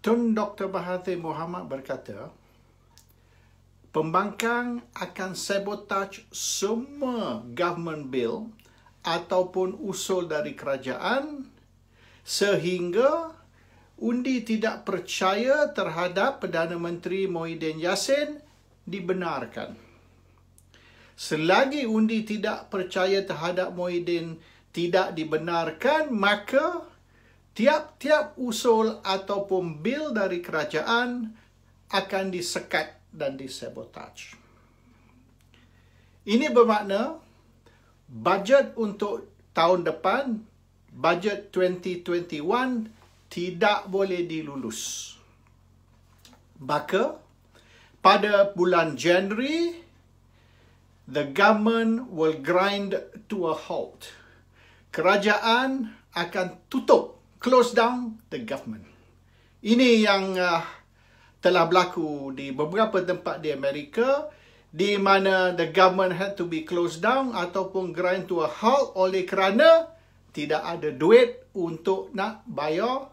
Tun Dr. Bahati Muhammad berkata, pembangkang akan sabotaj semua government bill ataupun usul dari kerajaan sehingga undi tidak percaya terhadap Perdana Menteri Mohidin Yassin dibenarkan. Selagi undi tidak percaya terhadap Mohidin tidak dibenarkan, maka tiap-tiap usul ataupun bil dari kerajaan akan disekat dan disabotage. Ini bermakna bajet untuk tahun depan, bajet 2021 tidak boleh dilulus. Maka pada bulan Januari the government will grind to a halt. Kerajaan akan tutup close down the government. Ini yang uh, telah berlaku di beberapa tempat di Amerika di mana the government had to be closed down ataupun grind to a halt oleh kerana tidak ada duit untuk nak bayar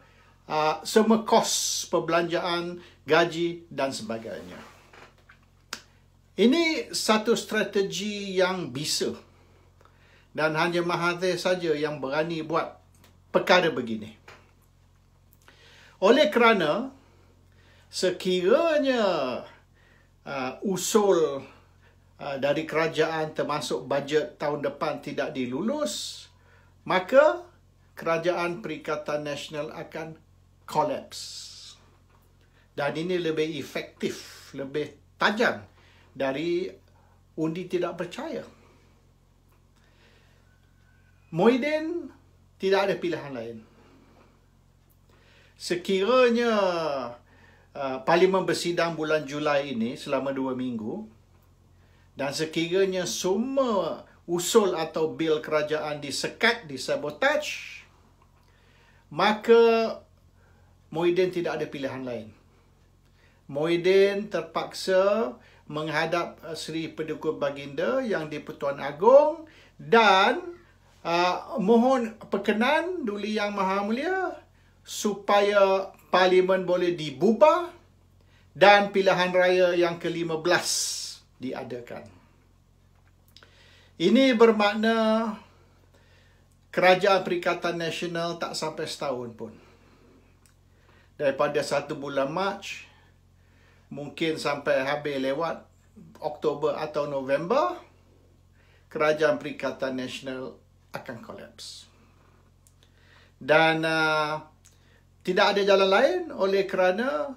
uh, semua kos perbelanjaan, gaji dan sebagainya. Ini satu strategi yang bisa dan hanya Mahathir saja yang berani buat perkara begini. Oleh kerana sekiranya uh, usul uh, dari kerajaan termasuk bajet tahun depan tidak dilulus, maka kerajaan Perikatan Nasional akan kolaps Dan ini lebih efektif, lebih tajam dari undi tidak percaya. Muhyiddin tidak ada pilihan lain sekiranya uh, parlimen bersidang bulan Julai ini selama dua minggu dan sekiranya semua usul atau bil kerajaan disekat, disabotaj, maka Muhyiddin tidak ada pilihan lain. Muhyiddin terpaksa menghadap uh, Sri Pedukut Baginda yang di-Pertuan Agong dan uh, mohon perkenan Duli Yang Maha Mulia supaya parlimen boleh dibubar dan pilihan raya yang ke-15 diadakan. Ini bermakna Kerajaan Perikatan Nasional tak sampai setahun pun. Daripada satu bulan Mac, mungkin sampai habis lewat Oktober atau November, Kerajaan Perikatan Nasional akan kolaps. Dan uh, tidak ada jalan lain oleh kerana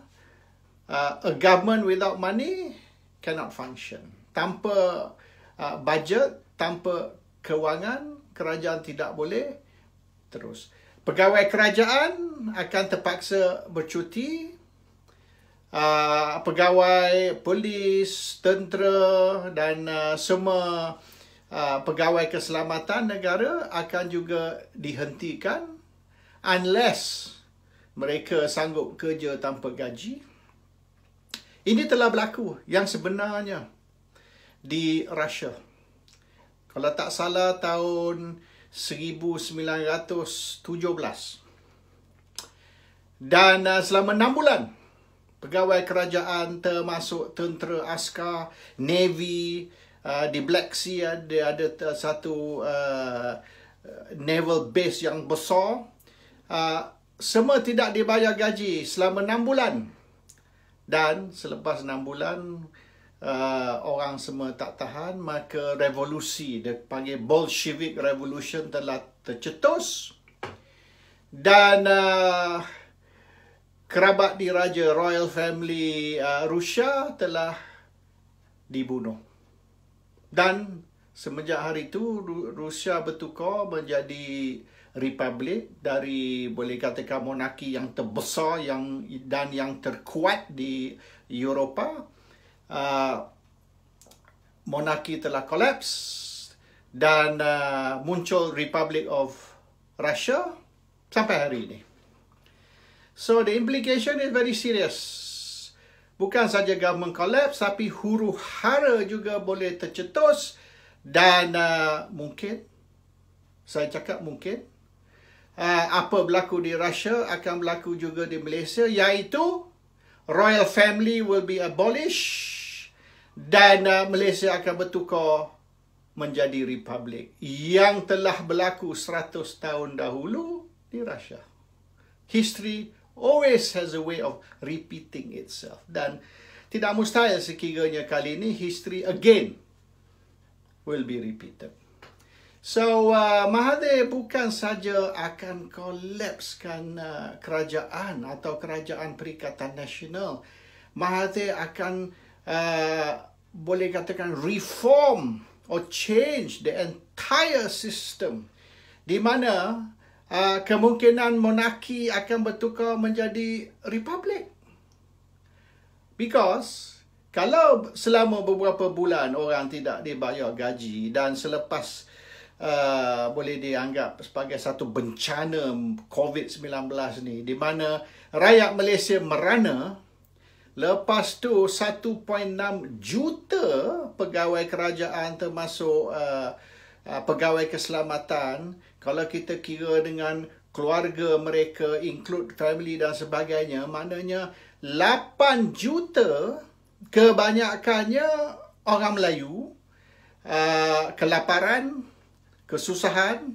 uh, a government without money cannot function. Tanpa uh, budget, tanpa kewangan, kerajaan tidak boleh terus. Pegawai kerajaan akan terpaksa bercuti. Uh, pegawai polis, tentera dan uh, semua uh, pegawai keselamatan negara akan juga dihentikan unless mereka sanggup kerja tanpa gaji. Ini telah berlaku yang sebenarnya di Rusia. Kalau tak salah tahun 1917. Dan uh, selama enam bulan, pegawai kerajaan termasuk tentera askar, navy, uh, di Black Sea uh, ada, ada satu uh, uh, naval base yang besar. Uh, semua tidak dibayar gaji selama enam bulan dan selepas enam bulan uh, orang semua tak tahan maka revolusi dia panggil Bolshevik revolution telah tercetus dan uh, kerabat diraja royal family uh, Rusia telah dibunuh dan semenjak hari itu Rusia bertukar menjadi republik dari boleh katakan monarki yang terbesar yang dan yang terkuat di Eropah uh, monarki telah collapse dan uh, muncul Republic of Russia sampai hari ini. So the implication is very serious. Bukan saja government collapse tapi huru hara juga boleh tercetus dan uh, mungkin saya cakap mungkin Eh, apa berlaku di Russia akan berlaku juga di Malaysia iaitu royal family will be abolished dan uh, Malaysia akan bertukar menjadi republik yang telah berlaku 100 tahun dahulu di Russia. History always has a way of repeating itself dan tidak mustahil sekiranya kali ini history again will be repeated. So uh, Mahathir bukan saja akan kolapskan uh, kerajaan atau kerajaan Perikatan Nasional. Mahathir akan uh, boleh katakan reform or change the entire system di mana uh, kemungkinan monarki akan bertukar menjadi republik. Because kalau selama beberapa bulan orang tidak dibayar gaji dan selepas uh, boleh dianggap sebagai satu bencana COVID-19 ni di mana rakyat Malaysia merana lepas tu 1.6 juta pegawai kerajaan termasuk uh, uh, pegawai keselamatan kalau kita kira dengan keluarga mereka include family dan sebagainya maknanya 8 juta kebanyakannya orang Melayu uh, kelaparan kesusahan,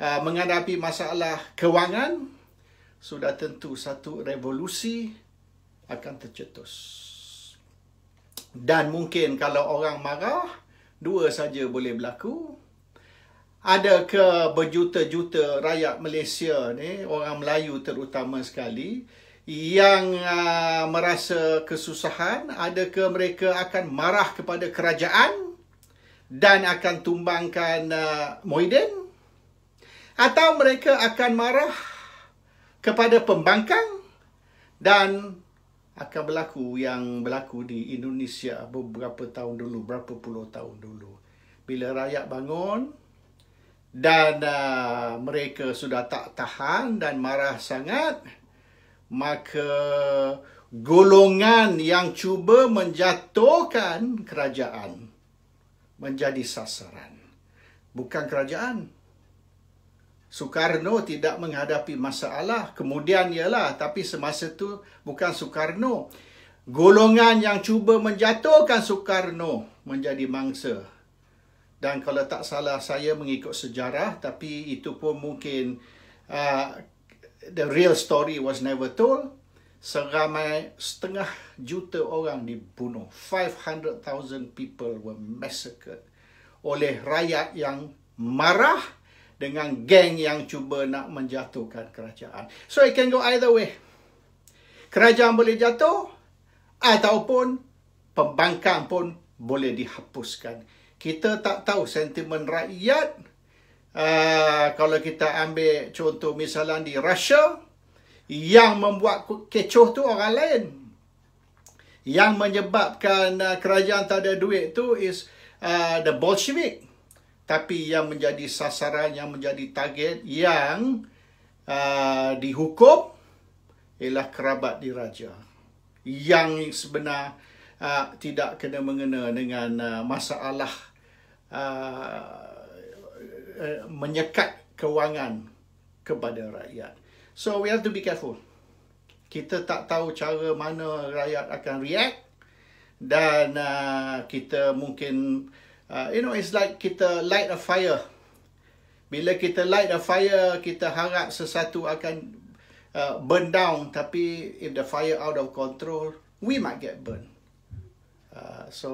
uh, menghadapi masalah kewangan, sudah tentu satu revolusi akan tercetus. Dan mungkin kalau orang marah, dua saja boleh berlaku. Ada ke berjuta-juta rakyat Malaysia ni, orang Melayu terutama sekali, yang uh, merasa kesusahan, ada ke mereka akan marah kepada kerajaan dan akan tumbangkan uh, Moiden? Atau mereka akan marah kepada pembangkang dan akan berlaku yang berlaku di Indonesia beberapa tahun dulu, berapa puluh tahun dulu. Bila rakyat bangun dan uh, mereka sudah tak tahan dan marah sangat, maka golongan yang cuba menjatuhkan kerajaan menjadi sasaran. Bukan kerajaan. Soekarno tidak menghadapi masalah. Kemudian ialah, tapi semasa itu bukan Soekarno. Golongan yang cuba menjatuhkan Soekarno menjadi mangsa. Dan kalau tak salah saya mengikut sejarah, tapi itu pun mungkin uh, the real story was never told seramai setengah juta orang dibunuh. 500,000 people were massacred oleh rakyat yang marah dengan geng yang cuba nak menjatuhkan kerajaan. So it can go either way. Kerajaan boleh jatuh ataupun pembangkang pun boleh dihapuskan. Kita tak tahu sentimen rakyat. Uh, kalau kita ambil contoh misalnya di Russia yang membuat kecoh tu orang lain. Yang menyebabkan uh, kerajaan tak ada duit tu is uh, the Bolshevik. Tapi yang menjadi sasaran, yang menjadi target yang uh, dihukum ialah kerabat diraja. Yang sebenar uh, tidak kena mengena dengan uh, masalah uh, uh, menyekat kewangan kepada rakyat. So we have to be careful. Kita tak tahu cara mana rakyat akan react dan uh, kita mungkin uh, you know it's like kita light a fire. Bila kita light a fire, kita harap sesuatu akan uh, burn down tapi if the fire out of control, we might get burn. Uh, so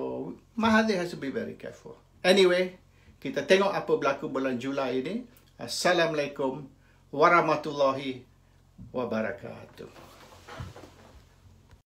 Mahathir has to be very careful. Anyway, kita tengok apa berlaku bulan Julai ini. Assalamualaikum warahmatullahi Wabarakatuh.